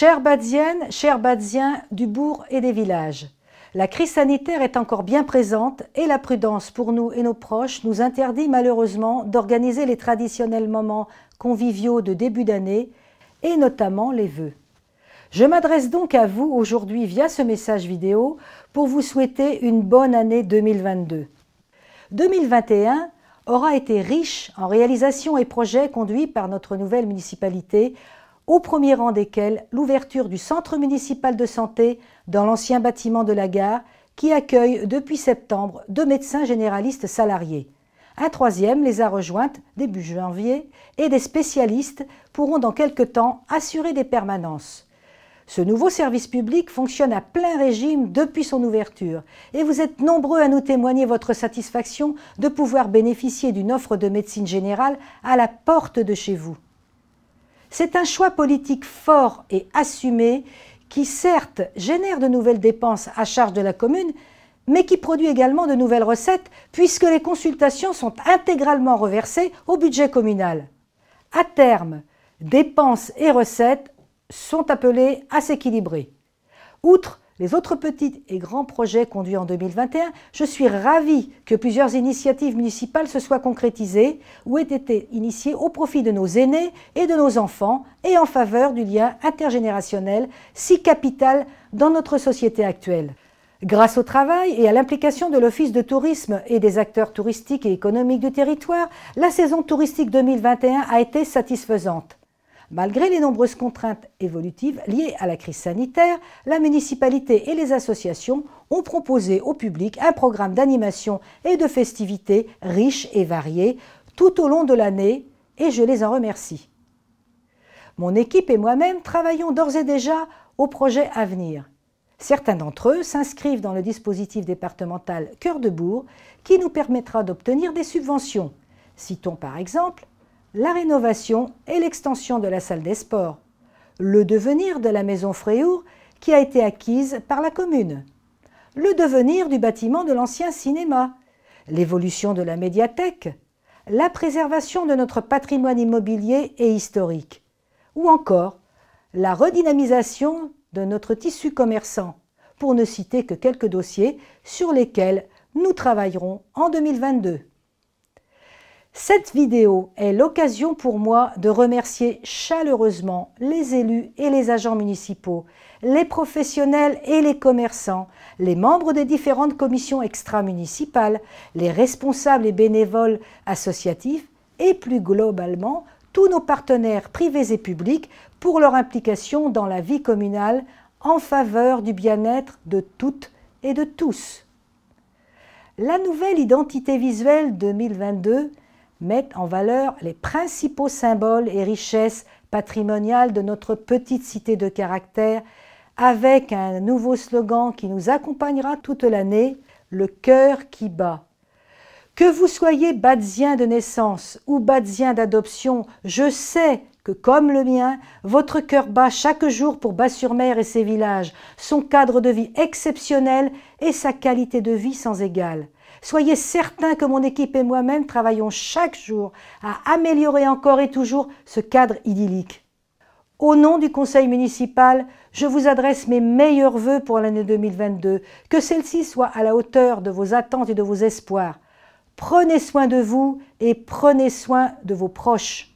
Chers Badziennes, chers Badziens du bourg et des villages, la crise sanitaire est encore bien présente et la prudence pour nous et nos proches nous interdit malheureusement d'organiser les traditionnels moments conviviaux de début d'année et notamment les vœux. Je m'adresse donc à vous aujourd'hui via ce message vidéo pour vous souhaiter une bonne année 2022. 2021 aura été riche en réalisations et projets conduits par notre nouvelle municipalité au premier rang desquels l'ouverture du centre municipal de santé dans l'ancien bâtiment de la gare, qui accueille depuis septembre deux médecins généralistes salariés. Un troisième les a rejointes début janvier et des spécialistes pourront dans quelques temps assurer des permanences. Ce nouveau service public fonctionne à plein régime depuis son ouverture et vous êtes nombreux à nous témoigner votre satisfaction de pouvoir bénéficier d'une offre de médecine générale à la porte de chez vous. C'est un choix politique fort et assumé qui certes génère de nouvelles dépenses à charge de la commune, mais qui produit également de nouvelles recettes puisque les consultations sont intégralement reversées au budget communal. À terme, dépenses et recettes sont appelées à s'équilibrer. Outre les autres petits et grands projets conduits en 2021, je suis ravie que plusieurs initiatives municipales se soient concrétisées ou aient été initiées au profit de nos aînés et de nos enfants et en faveur du lien intergénérationnel si capital dans notre société actuelle. Grâce au travail et à l'implication de l'Office de tourisme et des acteurs touristiques et économiques du territoire, la saison touristique 2021 a été satisfaisante. Malgré les nombreuses contraintes évolutives liées à la crise sanitaire, la municipalité et les associations ont proposé au public un programme d'animation et de festivités riche et varié tout au long de l'année et je les en remercie. Mon équipe et moi-même travaillons d'ores et déjà au projet à venir. Certains d'entre eux s'inscrivent dans le dispositif départemental Cœur de Bourg qui nous permettra d'obtenir des subventions. Citons par exemple la rénovation et l'extension de la salle des sports, le devenir de la maison Fréour qui a été acquise par la commune, le devenir du bâtiment de l'ancien cinéma, l'évolution de la médiathèque, la préservation de notre patrimoine immobilier et historique, ou encore la redynamisation de notre tissu commerçant, pour ne citer que quelques dossiers sur lesquels nous travaillerons en 2022. Cette vidéo est l'occasion pour moi de remercier chaleureusement les élus et les agents municipaux, les professionnels et les commerçants, les membres des différentes commissions extra-municipales, les responsables et bénévoles associatifs et plus globalement tous nos partenaires privés et publics pour leur implication dans la vie communale en faveur du bien-être de toutes et de tous. La nouvelle identité visuelle 2022 mettent en valeur les principaux symboles et richesses patrimoniales de notre petite cité de caractère, avec un nouveau slogan qui nous accompagnera toute l'année, le cœur qui bat. Que vous soyez badzien de naissance ou badzien d'adoption, je sais que, comme le mien, votre cœur bat chaque jour pour Bas-sur-Mer et ses villages, son cadre de vie exceptionnel et sa qualité de vie sans égale. Soyez certains que mon équipe et moi-même travaillons chaque jour à améliorer encore et toujours ce cadre idyllique. Au nom du conseil municipal, je vous adresse mes meilleurs vœux pour l'année 2022, que celle-ci soit à la hauteur de vos attentes et de vos espoirs. Prenez soin de vous et prenez soin de vos proches.